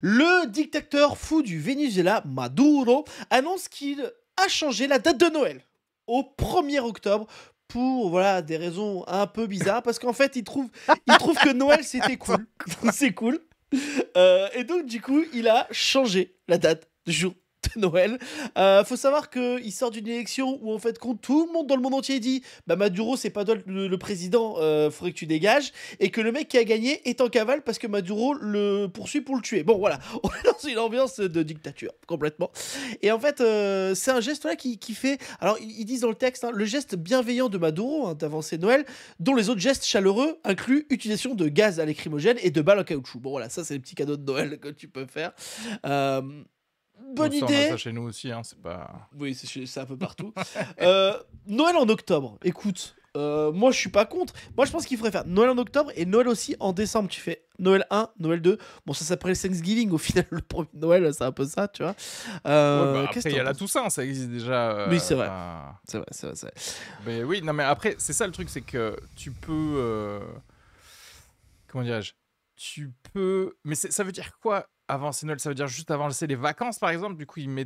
Le dictateur fou du Venezuela, Maduro, annonce qu'il a changé la date de Noël au 1er octobre pour voilà des raisons un peu bizarres parce qu'en fait il trouve il trouve que Noël c'était cool c'est cool euh, et donc du coup il a changé la date du jour de Noël. Euh, faut savoir qu'il sort d'une élection où en fait quand tout le monde dans le monde entier dit bah Maduro c'est pas toi le, président, euh, faudrait que tu dégages et que le mec qui a gagné est en cavale parce que Maduro le poursuit pour le tuer. Bon voilà, on est dans une ambiance de dictature complètement. Et en fait euh, c'est un geste là qui, fait, alors ils disent dans le texte hein, le geste bienveillant de Maduro hein, d'avancer Noël, dont les autres gestes chaleureux incluent utilisation de gaz à lacrymogène et de balles en caoutchouc. Bon voilà, ça c'est le petit cadeau de Noël que tu peux faire. Euh, bonne idée. chez nous aussi, hein, c'est pas. Oui, c'est un peu partout. Euh, Noël en octobre, écoute. Euh, moi, je suis pas contre. Moi, je pense qu'il faudrait faire Noël en octobre et Noël aussi en décembre. Tu fais Noël 1, Noël 2. Bon, ça s'appelle Thanksgiving au final. Le premier Noël, c'est un peu ça, tu vois. Euh, bah, il y a la Toussaint, ça existe déjà. oui, c'est vrai. C'est vrai, c'est vrai, Mais oui, non, mais après, c'est ça le truc, c'est que tu peux. Comment dirais-je tu peux. Mais ça veut dire quoi avancer Noël Ça veut dire juste avancer les vacances, par exemple. Du coup, il met,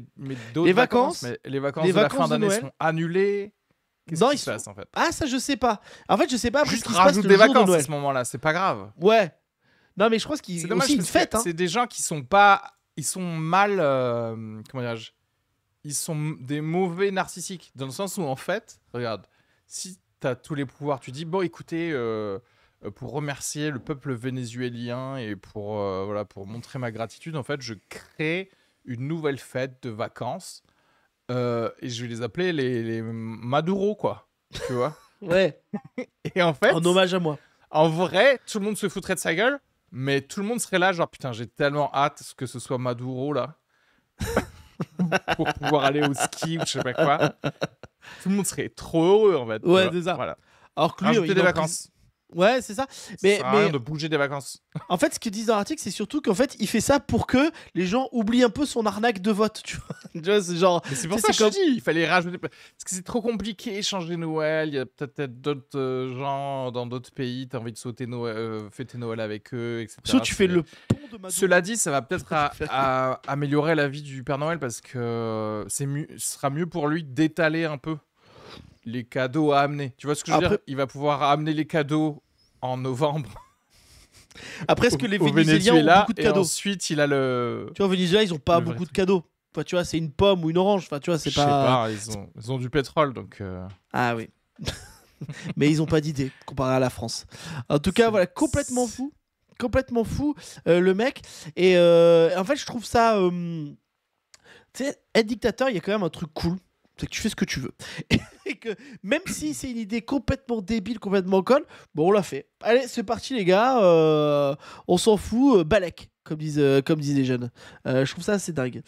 d'autres les vacances. mais les vacances de la fin d'année sont annulées. Qu'est-ce qui se passe en fait Ah, ça, je sais pas. En fait, je sais pas. Juste rajoute des vacances à ce moment-là. C'est pas grave. Ouais. Non, mais je crois qu'il c'est aussi une fête. Hein. C'est des gens qui sont pas. Ils sont mal. Euh, comment dirais-je Ils sont des mauvais narcissiques. Dans le sens où, en fait, regarde, si t'as tous les pouvoirs, tu dis bon, écoutez. Euh, euh, pour remercier le peuple vénézuélien et pour, euh, voilà, pour montrer ma gratitude, en fait, je crée une nouvelle fête de vacances. Euh, et je vais les appeler les, Maduro, quoi. Tu vois Ouais. et en fait. En hommage à moi. En vrai, tout le monde se foutrait de sa gueule, mais tout le monde serait là, genre putain, j'ai tellement hâte que ce soit Maduro là. pour pouvoir aller au ski ou je sais pas quoi. Tout le monde serait trop heureux en fait. Ouais, Voilà. Alors que lui, il, des vacances. Ouais, c'est ça. Mais, de bouger des vacances. En fait, ce qu'ils disent dans l'article, c'est surtout qu'en fait, il fait ça pour que les gens oublient un peu son arnaque de vote. Tu vois, c'est genre. c'est pour ça que je dis, il fallait rajouter. Parce que c'est trop compliqué, changer Noël. Il y a peut-être d'autres euh, gens dans d'autres pays. T'as envie de sauter Noël, euh, fêter Noël avec eux, etc. Soit tu fais le Cela dit, ça va peut-être améliorer la vie du Père Noël parce que euh, c'est ce sera mieux pour lui d'étaler un peu les cadeaux à amener. Tu vois ce que je veux dire Il va pouvoir amener les cadeaux en novembre. Après, est-ce que les Vénézuéliens ont beaucoup de cadeaux Ensuite, il a le. Tu vois, au Venezuela, ils n'ont pas beaucoup de cadeaux. Enfin, tu vois, c'est une pomme ou une orange. Enfin, tu vois, c'est pas. pas ils, ont... ils ont, du pétrole, donc. Euh. Ah oui. Mais ils n'ont pas d'idées comparé à la France. En tout cas, voilà, complètement fou, complètement fou euh, le mec. Et euh, en fait, je trouve ça. tu sais, être dictateur, il y a quand même un truc cool c'est que tu fais ce que tu veux. et que même si c'est une idée complètement débile, complètement conne, bon, on l'a fait. Allez, c'est parti, les gars. Euh, on s'en fout. Euh, Balek, comme disent, euh, comme disent les jeunes. je trouve ça assez dingue.